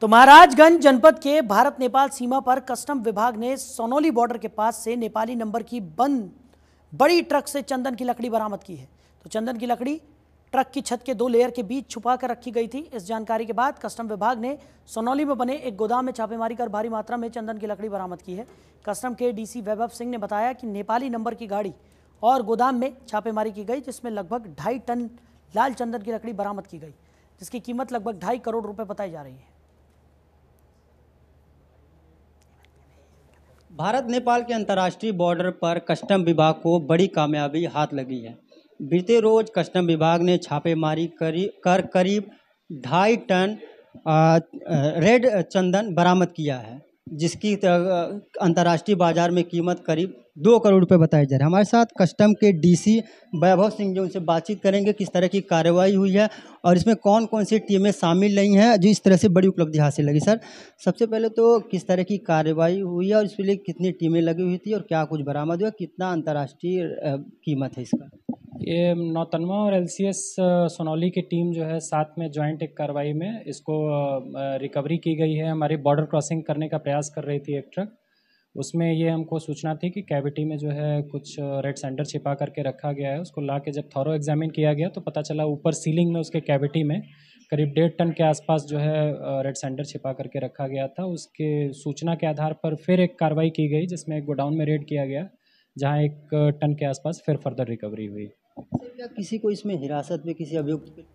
तो महाराजगंज जनपद के भारत नेपाल सीमा पर कस्टम विभाग ने सोनौली बॉर्डर के पास से नेपाली नंबर की बंद बड़ी ट्रक से चंदन की लकड़ी बरामद की है तो चंदन की लकड़ी ट्रक की छत के दो लेयर के बीच छुपा कर रखी गई थी इस जानकारी के बाद कस्टम विभाग ने सोनौली में बने एक गोदाम में छापेमारी कर भारी मात्रा में चंदन की लकड़ी बरामद की है कस्टम के डीसी वैभव सिंह ने बताया कि नेपाली नंबर की गाड़ी और गोदाम में छापेमारी की गई जिसमें लगभग ढाई टन लाल चंदन की लकड़ी बरामद की गई जिसकी कीमत लगभग ढाई करोड़ रुपये बताई जा रही है भारत नेपाल के अंतर्राष्ट्रीय बॉर्डर पर कस्टम विभाग को बड़ी कामयाबी हाथ लगी है बीते रोज कस्टम विभाग ने छापेमारी करी कर करीब ढाई टन रेड चंदन बरामद किया है जिसकी अंतर्राष्ट्रीय बाज़ार में कीमत करीब दो करोड़ रुपये बताई जा रही है हमारे साथ कस्टम के डीसी वैभव सिंह जी उनसे बातचीत करेंगे किस तरह की कार्रवाई हुई है और इसमें कौन कौन सी टीमें शामिल नहीं हैं जो इस तरह से बड़ी उपलब्धि हासिल लगी सर सबसे पहले तो किस तरह की कार्रवाई हुई है और इसके लिए कितनी टीमें लगी हुई थी और क्या कुछ बरामद हुआ कितना अंतर्राष्ट्रीय कीमत है इसका ये नौतनवा और एल सोनौली की टीम जो है साथ में जॉइंट एक कार्रवाई में इसको रिकवरी की गई है हमारी बॉर्डर क्रॉसिंग करने का प्रयास कर रही थी एक ट्रक उसमें ये हमको सूचना थी कि कैविटी में जो है कुछ रेड सेंडर छिपा करके रखा गया है उसको ला के जब थॉरो एग्जामिन किया गया तो पता चला ऊपर सीलिंग में उसके कैविटी में करीब डेढ़ टन के आसपास जो है रेड सेंडर छिपा करके रखा गया था उसके सूचना के आधार पर फिर एक कार्रवाई की गई जिसमें एक गोडाउन में रेड किया गया जहाँ एक टन के आसपास फिर फर्दर रिकवरी हुई किसी को इसमें हिरासत में किसी अभियुक्त